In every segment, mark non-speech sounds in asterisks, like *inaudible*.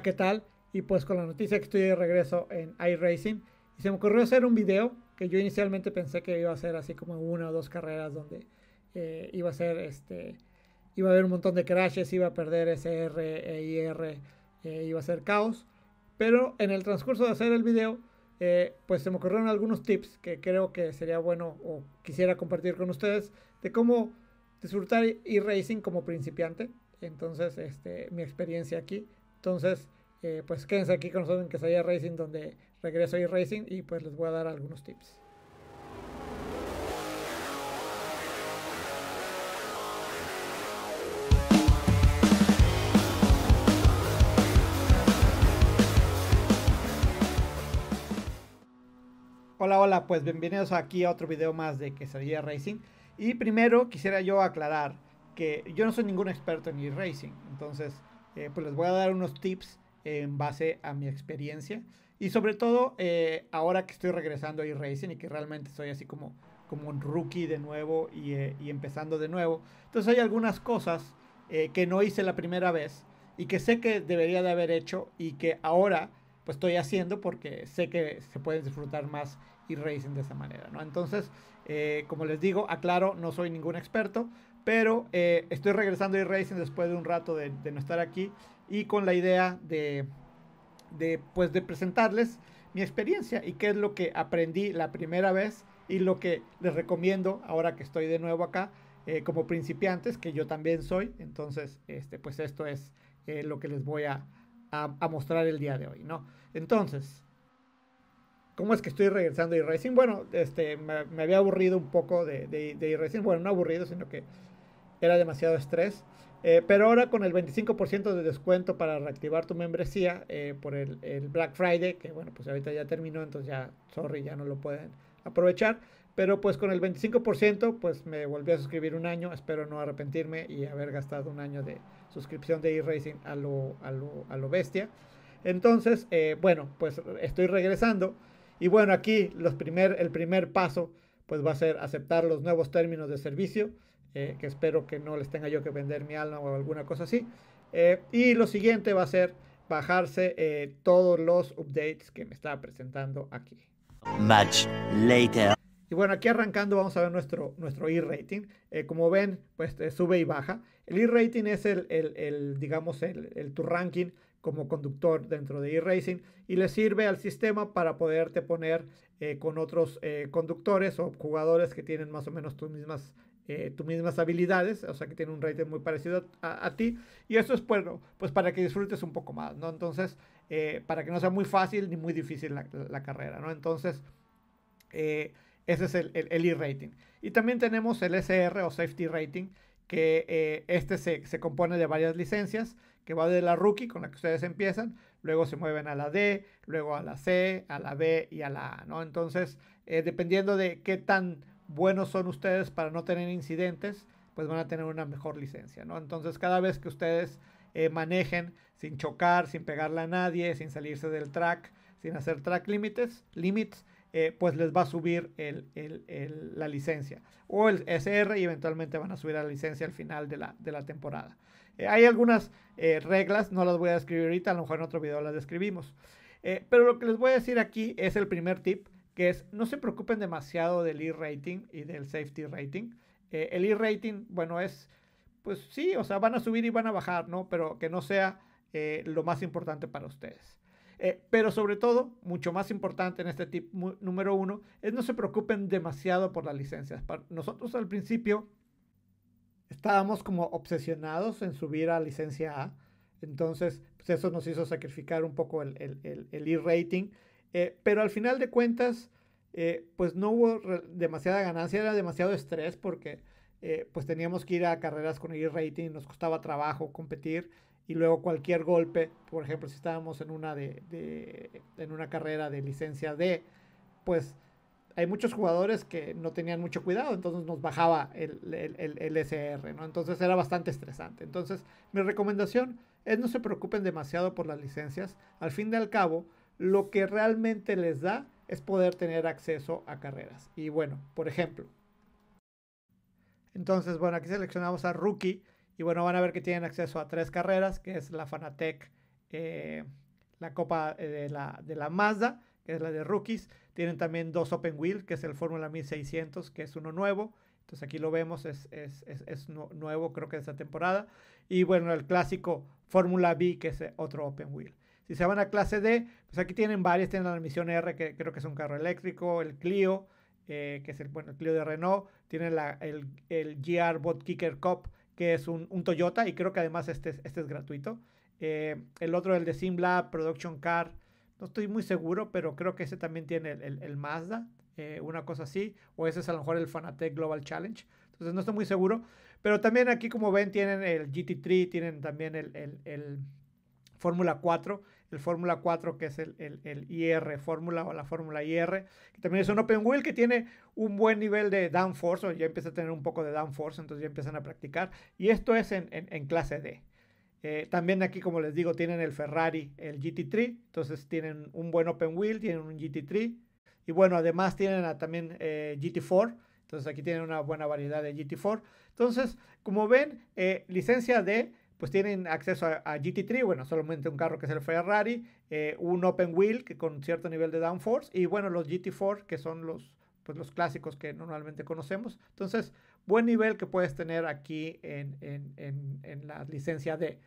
Ah, ¿qué tal? Y pues con la noticia que estoy de regreso en iRacing, y se me ocurrió hacer un video que yo inicialmente pensé que iba a ser así como una o dos carreras donde eh, iba a ser este, iba a haber un montón de crashes, iba a perder SR, e ir eh, iba a ser caos. Pero en el transcurso de hacer el video, eh, pues se me ocurrieron algunos tips que creo que sería bueno o quisiera compartir con ustedes de cómo disfrutar iRacing como principiante. Entonces, este, mi experiencia aquí entonces, eh, pues quédense aquí con nosotros en Quesadilla Racing, donde regreso a racing y pues les voy a dar algunos tips. Hola, hola, pues bienvenidos aquí a otro video más de Quesadilla Racing. Y primero quisiera yo aclarar que yo no soy ningún experto en e-racing, entonces eh, pues les voy a dar unos tips en base a mi experiencia. Y sobre todo, eh, ahora que estoy regresando a racing y que realmente soy así como, como un rookie de nuevo y, eh, empezando de nuevo. Entonces hay algunas cosas que no hice la primera vez y que sé que debería de haber hecho y que ahora pues estoy haciendo porque sé que se puede disfrutar más e-racing de esa manera, ¿no? Entonces, como les digo, aclaro, no soy ningún experto, pero eh, estoy regresando a racing después de un rato de, no estar aquí y con la idea de, pues, de presentarles mi experiencia y qué es lo que aprendí la primera vez y lo que les recomiendo ahora que estoy de nuevo acá eh, como principiantes, que yo también soy. Entonces, este, pues esto es eh, lo que les voy a, mostrar el día de hoy, ¿no? Entonces, ¿cómo es que estoy regresando a iRacing? Bueno, este, me, había aburrido un poco de, de, de Bueno, no aburrido, sino que era demasiado estrés. Eh, pero ahora con el 25% de descuento para reactivar tu membresía eh, por el, Black Friday, que bueno, pues ahorita ya terminó, entonces ya, sorry, ya no lo pueden aprovechar. Pero pues con el 25%, pues me volví a suscribir un año, espero no arrepentirme y haber gastado un año de suscripción de e-racing a lo, bestia. Entonces, eh, bueno, pues estoy regresando. Y bueno, aquí los primer, el primer paso pues va a ser aceptar los nuevos términos de servicio. Eh, que espero que no les tenga yo que vender mi alma o alguna cosa así. Eh, y lo siguiente va a ser bajarse eh, todos los updates que me está presentando aquí. Much later. Y bueno, aquí arrancando vamos a ver nuestro, nuestro e-rating. como ven, pues sube y baja. El e-rating es el, digamos, el, tu ranking como conductor dentro de e-racing y le sirve al sistema para poderte poner con otros conductores o jugadores que tienen más o menos tus mismas eh, tus mismas habilidades, o sea que tiene un rating muy parecido a, ti, y eso es bueno, pues para que disfrutes un poco más, ¿no? Entonces, eh, para que no sea muy fácil ni muy difícil la, carrera, ¿no? Entonces, eh, ese es el, E-Rating. Y también tenemos el SR o Safety Rating, que este se, compone de varias licencias, que va de la rookie con la que ustedes empiezan, luego se mueven a la D, luego a la C, a la B y a la A, ¿no? Entonces, dependiendo de qué tan buenos son ustedes para no tener incidentes, pues van a tener una mejor licencia, ¿no? Entonces cada vez que ustedes eh, manejen sin chocar, sin pegarle a nadie, sin salirse del track, sin hacer track límites, limits, eh, pues les va a subir la licencia o el SR y eventualmente van a subir la licencia al final de la, de la temporada. Eh, hay algunas reglas, no las voy a describir ahorita, a lo mejor en otro video las describimos. pero lo que les voy a decir aquí es el primer tip que es no se preocupen demasiado del E-rating y del safety rating. Eh, el E-rating, bueno, es, pues sí, o sea, van a subir y van a bajar, ¿no? Pero que no sea eh, lo más importante para ustedes. Eh, pero sobre todo, mucho más importante en este tip número uno, es no se preocupen demasiado por las licencias. nosotros al principio estábamos como obsesionados en subir a licencia A, entonces pues eso nos hizo sacrificar un poco el, el, el E-rating eh, pero al final de cuentas, eh, pues no hubo demasiada ganancia, era demasiado estrés porque eh, pues teníamos que ir a carreras con ir rating, nos costaba trabajo competir y luego cualquier golpe, por ejemplo, si estábamos en una, de, en una carrera de licencia D, pues hay muchos jugadores que no tenían mucho cuidado, entonces nos bajaba el, el, el, el SR, ¿no? Entonces era bastante estresante. Entonces mi recomendación es no se preocupen demasiado por las licencias, al fin y al cabo, lo que realmente les da es poder tener acceso a carreras. Y bueno, por ejemplo. Entonces, bueno, aquí seleccionamos a Rookie y bueno, van a ver que tienen acceso a tres carreras, que es la Fanatec, eh, la Copa eh, de la, de la Mazda, que es la de Rookies. Tienen también dos Open Wheel, que es el Fórmula 1600, que es uno nuevo. Entonces aquí lo vemos, es, es, es nuevo creo que de esta temporada. Y bueno, el clásico Fórmula B, que es eh, otro Open Wheel. Si se van a clase D, pues aquí tienen varias, tienen la misión R, que creo que es un carro eléctrico, el Clio, eh, que es el, bueno, Clio de Renault, tienen el, el, GR Bot Kicker Cup, que es un, Toyota, y creo que además este, este es gratuito. Eh, el otro, el de SimLab, Production Car, no estoy muy seguro, pero creo que ese también tiene el, Mazda, eh, una cosa así, o ese es a lo mejor el Fanatec Global Challenge. Entonces no estoy muy seguro, pero también aquí como ven tienen el GT3, tienen también el, el Fórmula 4 el Fórmula 4, que es el, el, IR, Fórmula o la Fórmula IR, que también es un open wheel que tiene un buen nivel de downforce, o ya empieza a tener un poco de downforce, entonces ya empiezan a practicar. Y esto es en, clase D. Eh, también aquí, como les digo, tienen el Ferrari, el GT3, entonces tienen un buen open wheel, tienen un GT3. Y bueno, además tienen también eh, GT4, entonces aquí tienen una buena variedad de GT4. Entonces, como ven, eh, licencia D pues tienen acceso a, GT3, bueno, solamente un carro que es el Ferrari, eh, un Open Wheel que con cierto nivel de downforce y bueno, los GT4 que son los, pues, los clásicos que normalmente conocemos. Entonces, buen nivel que puedes tener aquí en, la licencia D.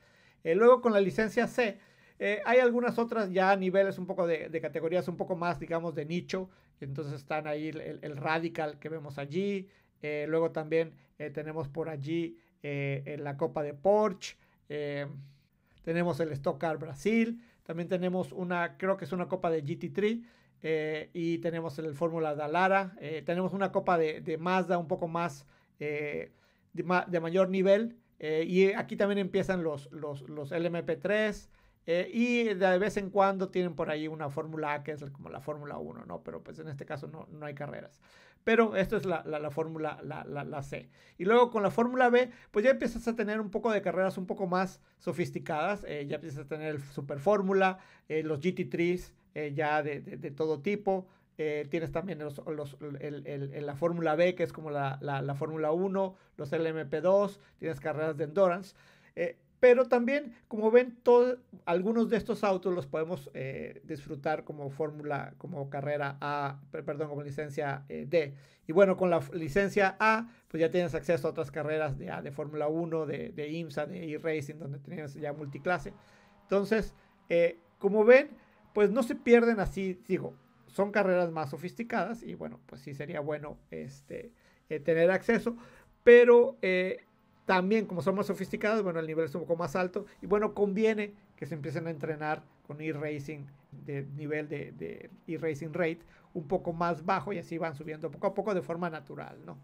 Eh, luego con la licencia C, eh, hay algunas otras ya niveles un poco de, de, categorías un poco más, digamos, de nicho. Entonces están ahí el, Radical que vemos allí. luego también tenemos por allí la Copa de Porsche. Eh, tenemos el Stock Car Brasil, también tenemos una, creo que es una copa de GT3. Eh, y tenemos el Fórmula Dallara eh, tenemos una copa de, de, Mazda un poco más de, mayor nivel, y aquí también empiezan los, los, los LMP3, y de vez en cuando tienen por ahí una Fórmula A que es como la Fórmula 1, ¿no? Pero pues en este caso no, no hay carreras pero esto es la, la, fórmula la, C. Y luego con la fórmula B, pues ya empiezas a tener un poco de carreras un poco más sofisticadas, eh, ya empiezas a tener el Super Fórmula, eh, los GT3 s eh, ya de, todo tipo. tienes también los, la Fórmula B, que es como la, Fórmula 1, los LMP2, tienes carreras de endurance. Pero también, como ven, todos, algunos de estos autos los podemos eh, disfrutar como fórmula, como carrera A, perdón, como licencia eh, D. Y bueno, con la licencia A, pues ya tienes acceso a otras carreras de, de Fórmula 1, de, de, IMSA, de e-Racing, donde tenías ya multiclase. Entonces, eh, como ven, pues no se pierden así, digo, son carreras más sofisticadas y bueno, pues sí sería bueno este, tener acceso, pero también, como son más sofisticados, bueno, el nivel es un poco más alto. Y bueno, conviene que se empiecen a entrenar con e-racing de nivel de, e-racing rate un poco más bajo y así van subiendo poco a poco de forma natural, ¿no?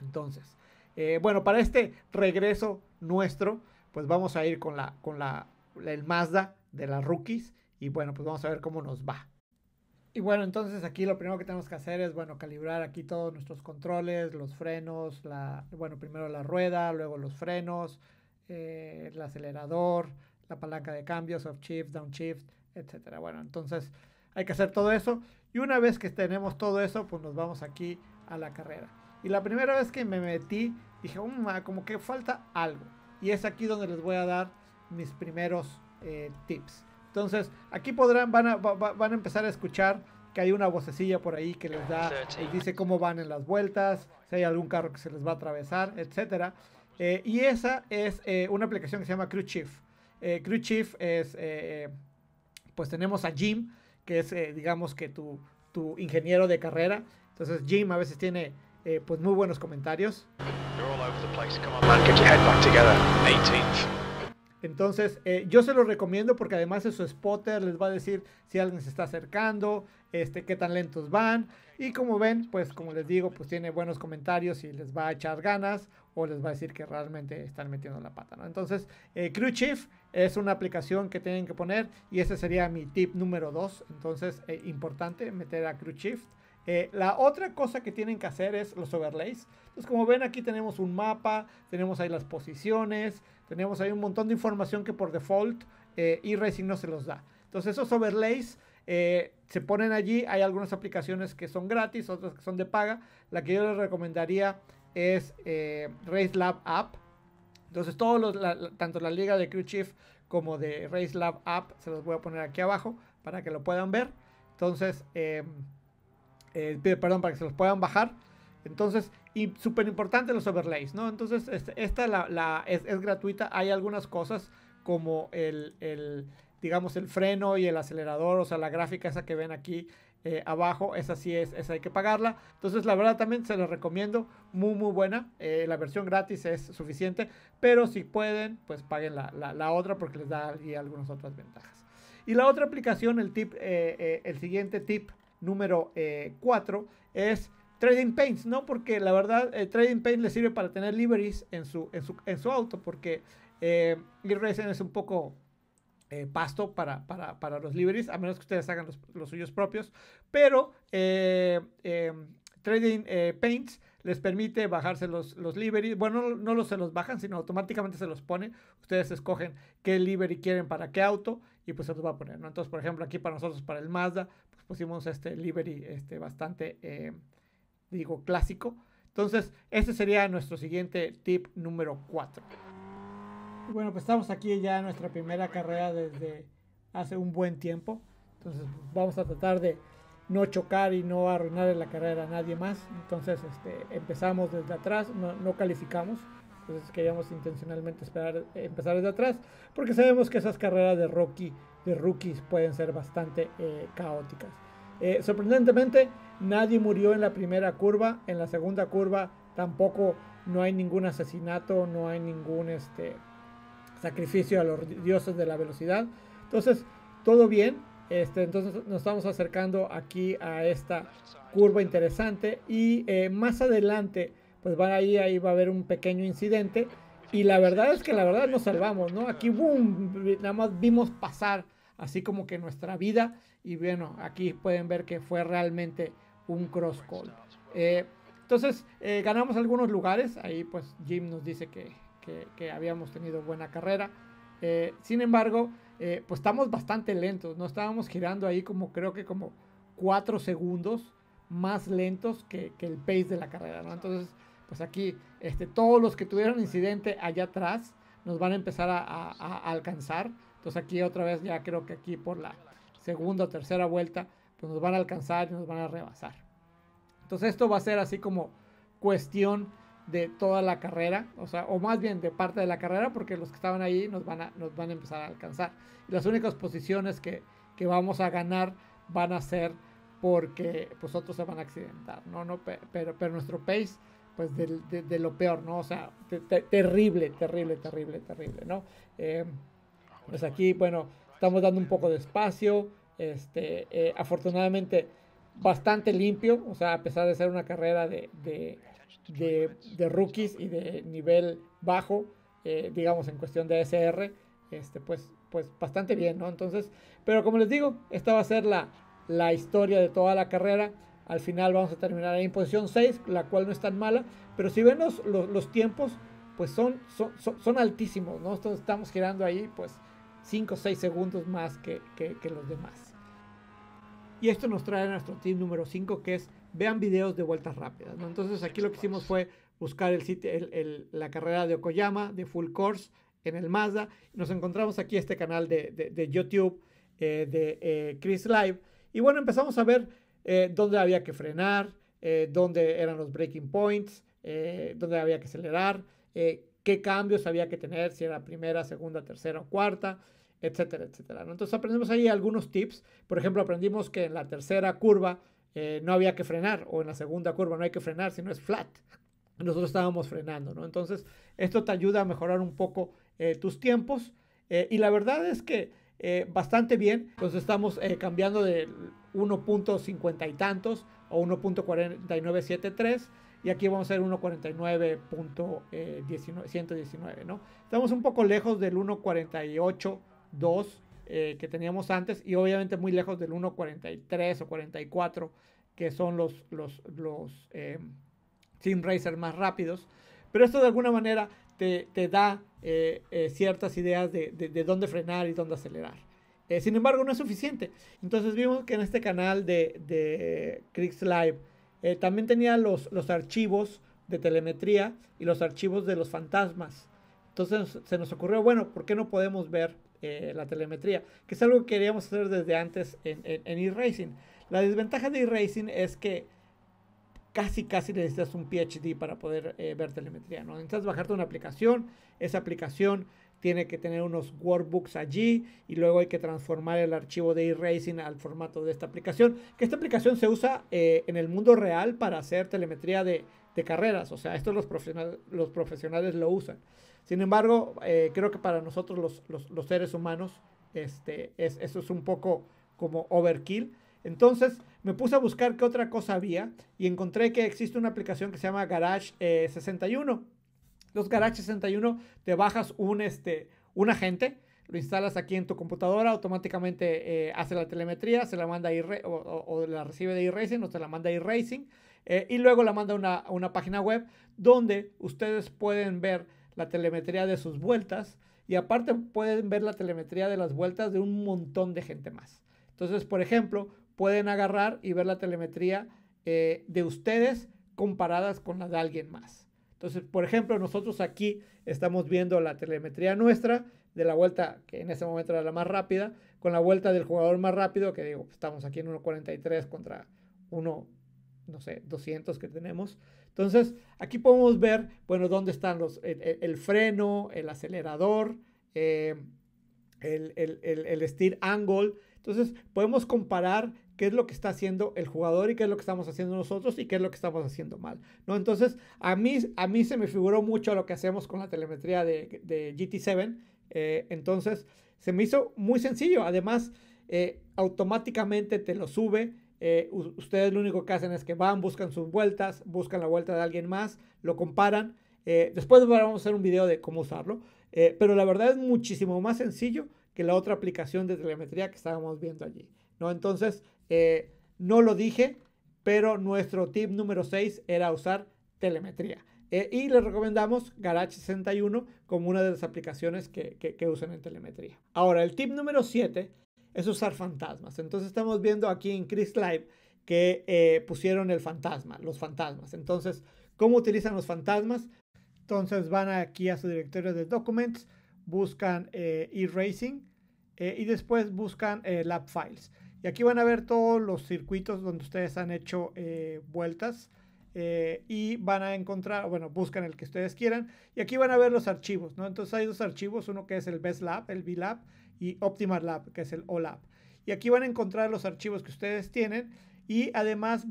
Entonces, eh, bueno, para este regreso nuestro, pues vamos a ir con la, con la, el Mazda de las rookies y bueno, pues vamos a ver cómo nos va. Y bueno, entonces aquí lo primero que tenemos que hacer es, bueno, calibrar aquí todos nuestros controles, los frenos, bueno, primero la rueda, luego los frenos, eh, el acelerador, la palanca de cambios, upshift, downshift, etc. Bueno, entonces hay que hacer todo eso y una vez que tenemos todo eso, pues nos vamos aquí a la carrera. Y la primera vez que me metí, dije, como que falta algo. Y es aquí donde les voy a dar mis primeros eh, tips. Entonces, aquí podrán, van a, empezar a escuchar que hay una vocecilla por ahí que les da, y dice cómo van en las vueltas, si hay algún carro que se les va a atravesar, etc. Eh, y esa es eh, una aplicación que se llama Crew Chief. Eh, Crew Chief es, pues tenemos a Jim, que es, digamos que tu, tu ingeniero de carrera. Entonces Jim a veces tiene, pues muy buenos comentarios. Entonces, eh, yo se lo recomiendo porque además su spotter les va a decir si alguien se está acercando, este, qué tan lentos van. Y como ven, pues como les digo, pues tiene buenos comentarios y les va a echar ganas o les va a decir que realmente están metiendo la pata, ¿no? Entonces, eh, Crew Chief es una aplicación que tienen que poner y ese sería mi tip número dos. Entonces, eh, importante meter a Crew Shift. Eh, la otra cosa que tienen que hacer es los overlays. Entonces, como ven, aquí tenemos un mapa, tenemos ahí las posiciones, tenemos ahí un montón de información que por default eh, eRacing no se los da. Entonces, esos overlays eh, se ponen allí. Hay algunas aplicaciones que son gratis, otras que son de paga. La que yo les recomendaría es eh, Race App. Entonces, todos los, tanto la liga de Crew Chief como de Race Lab App, se los voy a poner aquí abajo para que lo puedan ver. Entonces, eh, eh, perdón, para que se los puedan bajar. Entonces, y súper importante los overlays, ¿no? Entonces, este, esta la, es, gratuita. Hay algunas cosas como el, digamos, el freno y el acelerador, o sea, la gráfica esa que ven aquí eh, abajo, esa sí es, esa hay que pagarla. Entonces, la verdad también se la recomiendo, muy, muy buena. Eh, la versión gratis es suficiente, pero si pueden, pues paguen la, otra porque les da ahí algunas otras ventajas. Y la otra aplicación, el tip, el siguiente tip número 4 eh, es Trading Paints, ¿no? Porque la verdad, eh, Trading Paints le sirve para tener liveries en su, en su, auto, porque eh, racing es un poco eh, pasto para, para, los liveries, a menos que ustedes hagan los, suyos propios, pero Trading Paints les permite bajarse los, los liveries. Bueno, no, los, se los bajan, sino automáticamente se los pone. Ustedes escogen qué livery quieren para qué auto y pues se los va a poner. ¿no? Entonces, por ejemplo, aquí para nosotros, para el Mazda, pusimos este livery este, bastante, eh, digo, clásico. Entonces, este sería nuestro siguiente tip número 4. Bueno, pues estamos aquí ya en nuestra primera carrera desde hace un buen tiempo. Entonces, pues, vamos a tratar de no chocar y no en la carrera a nadie más. Entonces, este, empezamos desde atrás, no, no calificamos. Entonces pues, queríamos intencionalmente esperar, empezar desde atrás, porque sabemos que esas carreras de, rookies pueden ser bastante eh, caóticas. Eh, sorprendentemente, nadie murió en la primera curva, en la segunda curva tampoco no hay ningún asesinato, no hay ningún este, sacrificio a los dioses de la velocidad. Entonces, todo bien. Este, entonces nos estamos acercando aquí a esta curva interesante y eh, más adelante pues van ahí, ahí va a haber un pequeño incidente. Y la verdad es que la verdad nos salvamos, ¿no? Aquí, boom, nada más vimos pasar así como que nuestra vida. Y bueno, aquí pueden ver que fue realmente un cross call. Eh, entonces, eh, ganamos algunos lugares. Ahí pues Jim nos dice que, que, habíamos tenido buena carrera. Eh, sin embargo, pues estamos bastante lentos. No estábamos girando ahí como creo que como cuatro segundos más lentos que, que el pace de la carrera, ¿no? Entonces, pues aquí este, todos los que tuvieron incidente allá atrás nos van a empezar a, alcanzar. Entonces aquí otra vez ya creo que aquí por la segunda o tercera vuelta pues nos van a alcanzar y nos van a rebasar. Entonces esto va a ser así como cuestión de toda la carrera, o sea, o más bien de parte de la carrera, porque los que estaban ahí nos van a, nos van a empezar a alcanzar. las únicas posiciones que, que vamos a ganar van a ser porque pues otros se van a accidentar, ¿no? no pero, pero nuestro pace pues de, de, lo peor, ¿no? O sea, terrible, terrible, terrible, terrible, ¿no? Eh, ah, pues aquí, bueno, estamos dando un poco de espacio, este, eh, afortunadamente bastante limpio, o sea, a pesar de ser una carrera de, de rookies y de nivel bajo, eh, digamos, en cuestión de SR, este, pues, pues bastante bien, ¿no? Entonces, pero como les digo, esta va a ser la, la historia de toda la carrera. Al final vamos a terminar ahí en posición 6, la cual no es tan mala. Pero si ven los, tiempos, pues son, son, altísimos, ¿no? estamos girando ahí pues 5 o 6 segundos más que, los demás. Y esto nos trae a nuestro tip número 5, que es vean videos de vueltas rápidas. Entonces aquí lo que hicimos fue buscar el, sitio, la carrera de Okoyama, de Full Course, en el Mazda. Nos encontramos aquí este canal de, YouTube, eh, de eh, Chris Live. Y bueno, empezamos a ver eh, dónde había que frenar, eh, dónde eran los breaking points, eh, dónde había que acelerar, qué cambios había que tener, si era primera, segunda, tercera o cuarta, etcétera, etcétera. Entonces aprendimos ahí algunos tips. Por ejemplo, aprendimos que en la tercera curva no había que frenar o en la segunda curva no hay que frenar, sino es flat. Nosotros estábamos frenando, ¿no? Entonces, esto te ayuda a mejorar un poco tus tiempos. y la verdad es que eh, bastante bien. Entonces estamos eh, cambiando de 1.50 y tantos o 1.4973 y aquí vamos a ser 1.49.119, eh, ¿no? Estamos un poco lejos del 1.48.2 que teníamos antes y obviamente muy lejos del 1.43 o 44 que son los, los, los Team Racer más rápidos. Pero esto de alguna manera te, da eh, eh, ciertas ideas de, de, dónde frenar y dónde acelerar. Eh, sin embargo, no es suficiente. Entonces vimos que en este canal de, de Crix Live también tenía los, los archivos de telemetría y los archivos de los fantasmas. Entonces se nos ocurrió, bueno, ¿por qué no podemos ver la telemetría? Que es algo que queríamos hacer desde antes en, en, La desventaja de eRacing es que casi casi necesitas un PhD para poder eh, ver telemetría, ¿no? Necesitas bajarte una aplicación, esa aplicación tiene que tener unos workbooks allí y luego hay que transformar el archivo de e-racing al formato de esta aplicación, que esta aplicación se usa eh, en el mundo real para hacer telemetría de, carreras, o sea, esto los, los profesionales lo usan. Sin embargo, eh, creo que para nosotros los, seres humanos, este, eso es un poco como overkill entonces me puse a buscar qué otra cosa había y encontré que existe una aplicación que se llama Garage 61. Eh, Los Garage 61 te bajas un, este, un agente, lo instalas aquí en tu computadora, automáticamente eh, hace la telemetría, se la manda o, la recibe de iRacing o te la manda a iRacing eh, y luego la manda a una, a una página web donde ustedes pueden ver la telemetría de sus vueltas y aparte pueden ver la telemetría de las vueltas de un montón de gente más. Entonces, por ejemplo, pueden agarrar y ver la telemetría eh, de ustedes comparadas con la de alguien más. Entonces, por ejemplo, nosotros aquí estamos viendo la telemetría nuestra de la vuelta, que en ese momento era la más rápida, con la vuelta del jugador más rápido, que digo, estamos aquí en 1.43 contra 1, no sé, 200 que tenemos. Entonces, aquí podemos ver, bueno, dónde están los, el, freno, el acelerador, eh, el, el, steer angle. Entonces, podemos comparar qué es lo que está haciendo el jugador y qué es lo que estamos haciendo nosotros y qué es lo que estamos haciendo mal, ¿no? Entonces, a mí, a mí se me figuró mucho lo que hacemos con la telemetría de, GT7, eh, entonces se me hizo muy sencillo, además, eh, automáticamente te lo sube, eh, ustedes lo único que hacen es que van, buscan sus vueltas, buscan la vuelta de alguien más, lo comparan, después vamos a hacer un video de cómo usarlo, pero la verdad es muchísimo más sencillo que la otra aplicación de telemetría que estábamos viendo allí, ¿no? Entonces, eh, no lo dije, pero nuestro tip número 6 era usar telemetría. Eh, y les recomendamos Garage 61 como una de las aplicaciones que, que, usan en telemetría. Ahora, el tip número 7 es usar fantasmas. Entonces estamos viendo aquí en Chris Live que eh, pusieron el fantasma, los fantasmas. Entonces, ¿cómo utilizan los fantasmas? Entonces van aquí a su directorio de documents, buscan eh, y después buscan lab files. Y aquí van a ver todos los circuitos donde ustedes han hecho eh, vueltas. Eh, y van a encontrar, bueno, buscan el que ustedes quieran. Y aquí van a ver los archivos, ¿no? Entonces hay dos archivos, uno que es el Best Lab, el VLab, y Optimal Lab, que es el OLAP. Y aquí van a encontrar los archivos que ustedes tienen y además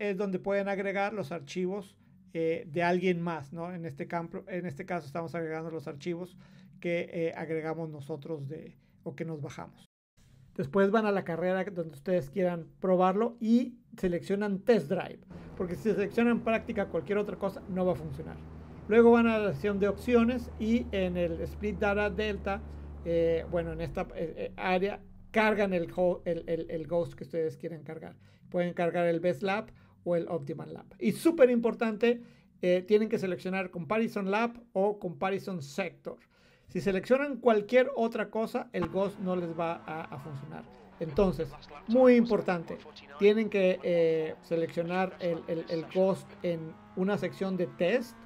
es donde pueden agregar los archivos eh, de alguien más, ¿no? En este, campo, en este caso estamos agregando los archivos que agregamos nosotros de, o que nos bajamos. Después van a la carrera donde ustedes quieran probarlo y seleccionan test drive, porque si seleccionan práctica cualquier otra cosa no va a funcionar. Luego van a la sección de opciones y en el split data delta, eh, bueno, en esta eh, eh, área cargan el, Ghost que ustedes quieren cargar. Pueden cargar el Best Lab o el Optimal Lab. Y súper importante, tienen que seleccionar Comparison Lab o Comparison Sector. Si seleccionan cualquier otra cosa, el Ghost no les va a, funcionar. Entonces, muy importante, tienen que eh, seleccionar el, Ghost en una sección de test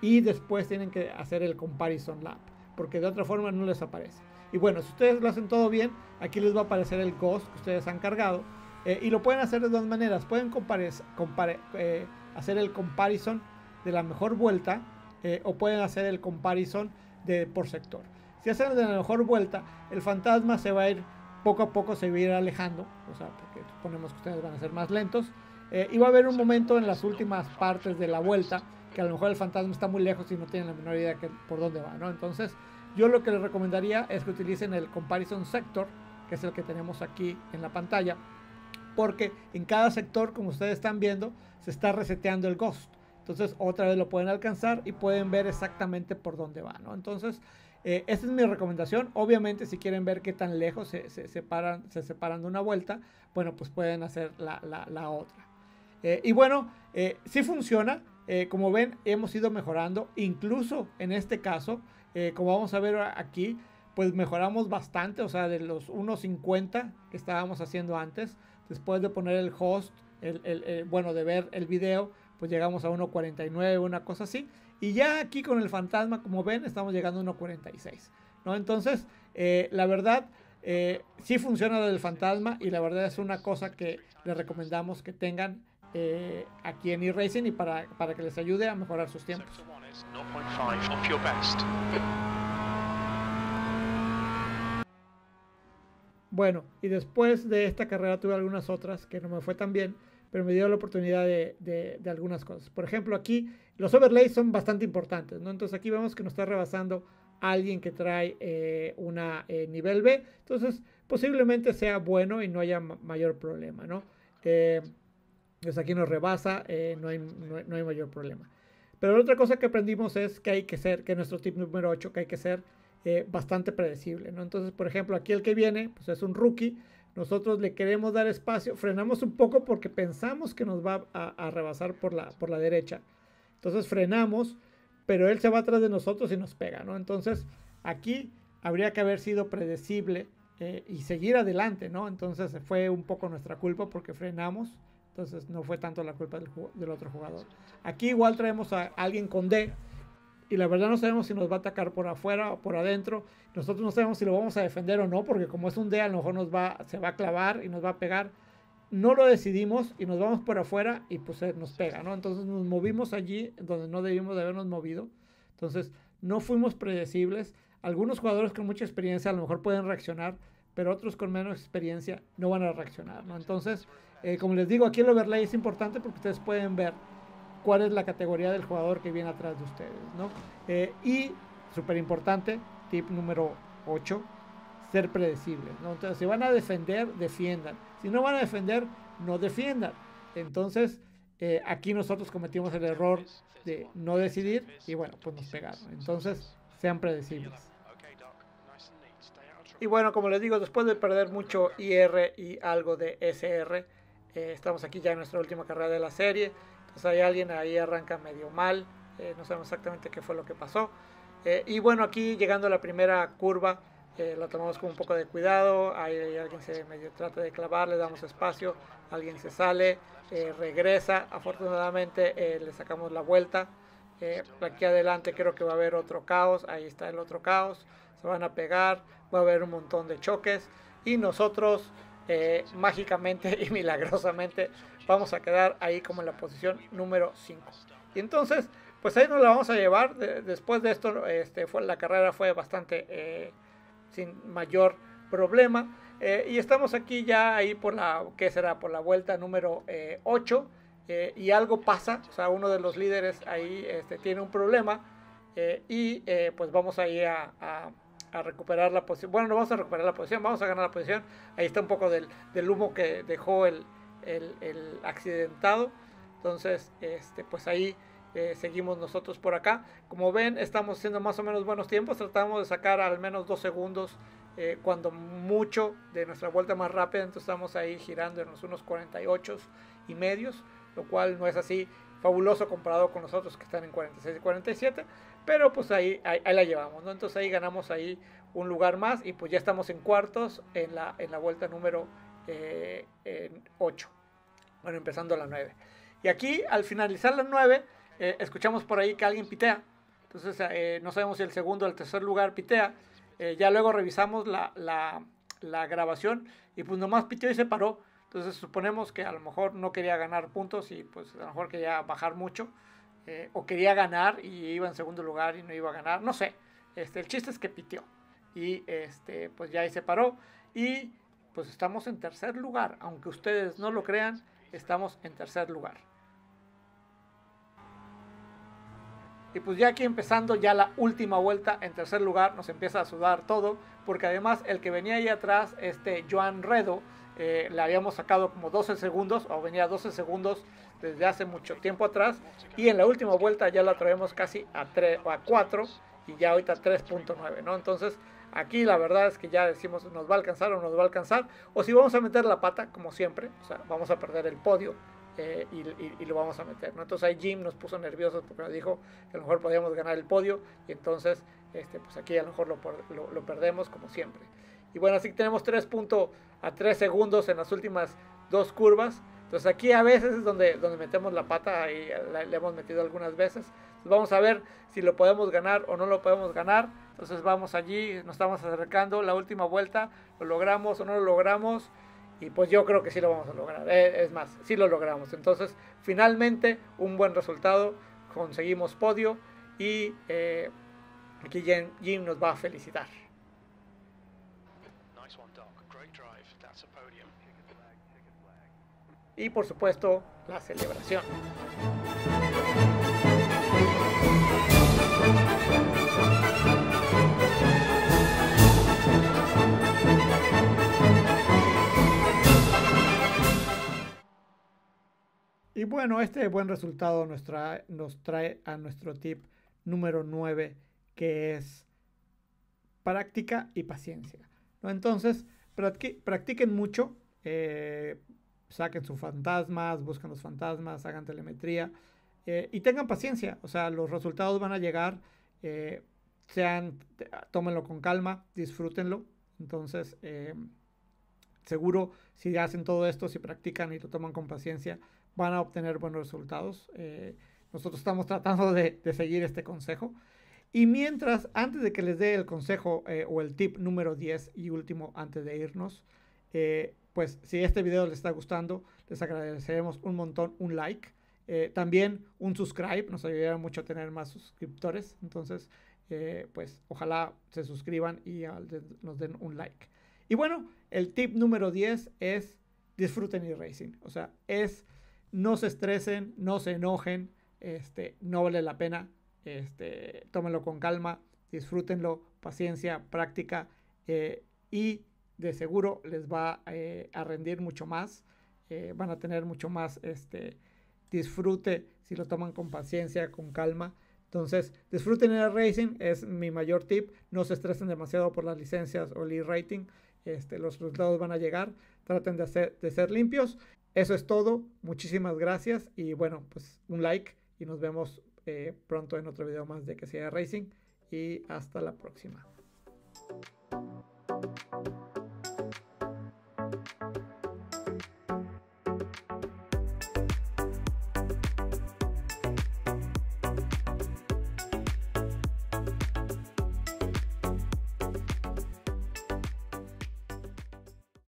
y después tienen que hacer el comparison lab, porque de otra forma no les aparece. Y bueno, si ustedes lo hacen todo bien, aquí les va a aparecer el Ghost que ustedes han cargado eh, y lo pueden hacer de dos maneras. Pueden eh, hacer el comparison de la mejor vuelta o pueden hacer el comparison por sector. Si hacen la mejor vuelta, el fantasma se va a ir poco a poco, se va a ir alejando, o sea, porque suponemos que ustedes van a ser más lentos. Eh, y va a haber un momento en las últimas partes de la vuelta que a lo mejor el fantasma está muy lejos y no tienen la menor idea que, por dónde va, ¿no? Entonces, yo lo que les recomendaría es que utilicen el Comparison Sector, que es el que tenemos aquí en la pantalla, porque en cada sector, como ustedes están viendo, se está reseteando el Ghost. Entonces otra vez lo pueden alcanzar y pueden ver exactamente por dónde va, ¿no? Entonces, esta eh, esa es mi recomendación. Obviamente, si quieren ver qué tan lejos se, separan, se de una vuelta, bueno, pues pueden hacer la, otra. Eh, y bueno, si eh, sí funciona. como ven, hemos ido mejorando. Incluso en este caso, como vamos a ver aquí, pues mejoramos bastante. O sea, de los 1.50 que estábamos haciendo antes, después de poner el host, el, bueno, de ver el video, pues llegamos a 1.49, una cosa así. Y ya aquí con el fantasma, como ven, estamos llegando a 1.46. ¿no? Entonces, eh, la verdad, eh, sí funciona lo del fantasma y la verdad es una cosa que les recomendamos que tengan eh, aquí en eRacing y para, para que les ayude a mejorar sus tiempos. Bueno, y después de esta carrera tuve algunas otras que no me fue tan bien pero me dio la oportunidad de, algunas cosas. Por ejemplo, aquí los overlays son bastante importantes, ¿no? Entonces aquí vemos que nos está rebasando alguien que trae eh, una eh, nivel B, entonces posiblemente sea bueno y no haya mayor problema, ¿no? Eh, pues aquí nos rebasa, no hay, mayor problema. Pero la otra cosa que aprendimos es que hay que ser, que nuestro tip número 8, que hay que ser bastante predecible, ¿no? Entonces, por ejemplo, aquí el que viene, pues es un rookie nosotros le queremos dar espacio, frenamos un poco porque pensamos que nos va a, rebasar por la, por la derecha. Entonces frenamos, pero él se va atrás de nosotros y nos pega, ¿no? Entonces aquí habría que haber sido predecible eh, y seguir adelante, ¿no? Entonces fue un poco nuestra culpa porque frenamos, entonces no fue tanto la culpa del, del otro jugador. Aquí igual traemos a alguien con D y la verdad no sabemos si nos va a atacar por afuera o por adentro. Nosotros no sabemos si lo vamos a defender o no, porque como es un D, a lo mejor nos va, se va a clavar y nos va a pegar. No lo decidimos y nos vamos por afuera y pues eh, nos pega, ¿no? Entonces nos movimos allí donde no debimos de habernos movido. Entonces no fuimos predecibles. Algunos jugadores con mucha experiencia a lo mejor pueden reaccionar, pero otros con menos experiencia no van a reaccionar, ¿no? Entonces, eh, como les digo, aquí el overlay es importante porque ustedes pueden ver cuál es la categoría del jugador que viene atrás de ustedes, ¿no? Eh, y, súper importante, tip número 8, ser predecibles, ¿no? Entonces, si van a defender, defiendan. Si no van a defender, no defiendan. Entonces, eh, aquí nosotros cometimos el error de no decidir y bueno, pues nos pegaron. Entonces, sean predecibles. Y bueno, como les digo, después de perder mucho IR y algo de SR, eh, estamos aquí ya en nuestra última carrera de la serie sea, hay alguien ahí arranca medio mal, eh, no sabemos exactamente qué fue lo que pasó. Eh, y bueno, aquí llegando a la primera curva, eh, la tomamos con un poco de cuidado, ahí alguien se medio trata de clavar, le damos espacio, alguien se sale, regresa, afortunadamente le sacamos la vuelta. aquí adelante creo que va a haber otro caos, ahí está el otro caos, se van a pegar, va a haber un montón de choques y nosotros mágicamente *laughs* y milagrosamente vamos a quedar ahí como en la posición número 5. Y entonces, pues ahí nos la vamos a llevar. después de esto, este, fue, la carrera fue bastante eh, sin mayor problema. Eh, y estamos aquí ya ahí por la, ¿qué será? Por la vuelta número 8. Eh, y algo pasa, o sea, uno de los líderes ahí este, tiene un problema. y pues vamos ahí a, a recuperar la posición. Bueno, no vamos a recuperar la posición, vamos a ganar la posición. Ahí está un poco del humo que dejó el, el, accidentado. Entonces, este, pues ahí eh, seguimos nosotros por acá. Como ven, estamos haciendo más o menos buenos tiempos. Tratamos de sacar al menos dos segundos eh, cuando mucho de nuestra vuelta más rápida. Entonces estamos ahí girando en unos 48 y medios, lo cual no es así fabuloso comparado con nosotros que están en 46 y 47, pero pues ahí, ahí, la llevamos, Entonces ahí ganamos ahí un lugar más y pues ya estamos en cuartos en la, en la vuelta número 8. Eh, bueno, empezando la 9. Y aquí, al finalizar la 9, eh, escuchamos por ahí que alguien pitea. Entonces, eh, no sabemos si el segundo o el tercer lugar pitea. Eh, ya luego revisamos la, la, la, grabación y pues nomás pitió y se paró. Entonces suponemos que a lo mejor no quería ganar puntos y pues a lo mejor quería bajar mucho. o quería ganar y iba en segundo lugar y no iba a ganar. No sé. Este, el chiste es que pitió. Y este, pues ya ahí se paró. Y pues estamos en tercer lugar. Aunque ustedes no lo crean, estamos en tercer lugar. Y pues ya aquí empezando ya la última vuelta en tercer lugar nos empieza a sudar todo, porque además el que venía ahí atrás, este Joan Redo, eh, le habíamos sacado como 12 segundos, o venía 12 segundos desde hace mucho tiempo atrás, y en la última vuelta ya la traemos casi a, 3, a 4 y ya ahorita 3.9, ¿no? Entonces aquí la verdad es que ya decimos nos va a alcanzar o nos va a alcanzar, o si vamos a meter la pata, como siempre, o sea, vamos a perder el podio eh, y, lo vamos a meter. Entonces ahí Jim nos puso nerviosos porque nos dijo que a lo mejor podíamos ganar el podio y entonces este, pues aquí a lo mejor lo, lo, perdemos como siempre. Y bueno, así que tenemos 3 puntos a 3 segundos en las últimas dos curvas. Entonces aquí a veces es donde, donde metemos la pata y le hemos metido algunas veces. vamos a ver si lo podemos ganar o no lo podemos ganar. Entonces vamos allí, nos estamos acercando, la última vuelta, lo logramos o no lo logramos, y pues yo creo que sí lo vamos a lograr. Eh, es más, sí lo logramos. Entonces, finalmente, un buen resultado, conseguimos podio y eh, aquí Jim nos va a felicitar. Y por supuesto, la celebración. Y bueno, este buen resultado nos trae, nos trae a nuestro tip número 9, que es práctica y paciencia. Entonces, practiquen mucho, eh, saquen sus fantasmas, busquen los fantasmas, hagan telemetría eh, y tengan paciencia. O sea, los resultados van a llegar, eh, sean, tómenlo con calma, disfrútenlo. Entonces, seguro si hacen todo esto, si practican y lo toman con paciencia, van a obtener buenos resultados. Eh, nosotros estamos tratando de, seguir este consejo. Y mientras, antes de que les dé el consejo eh, o el tip número 10 y último antes de irnos, eh, pues si este video les está gustando, les agradeceremos un montón un like. también un subscribe, nos ayudará mucho a tener más suscriptores. Entonces, pues ojalá se suscriban y nos den un like. Y bueno, el tip número 10 es disfruten y racing O sea, es no se estresen, no se enojen, este, no vale la pena, este, tómenlo con calma, disfrútenlo, paciencia, práctica eh, y de seguro les va eh, a rendir mucho más, eh, van a tener mucho más este, disfrute si lo toman con paciencia, con calma. Entonces, disfruten el racing, es mi mayor tip. No se estresen demasiado por las licencias o el e-rating. Este, los resultados van a llegar. Traten de ser limpios. Eso es todo, muchísimas gracias y bueno, pues un like y nos vemos eh, pronto en otro video más de que sea Racing y hasta la próxima.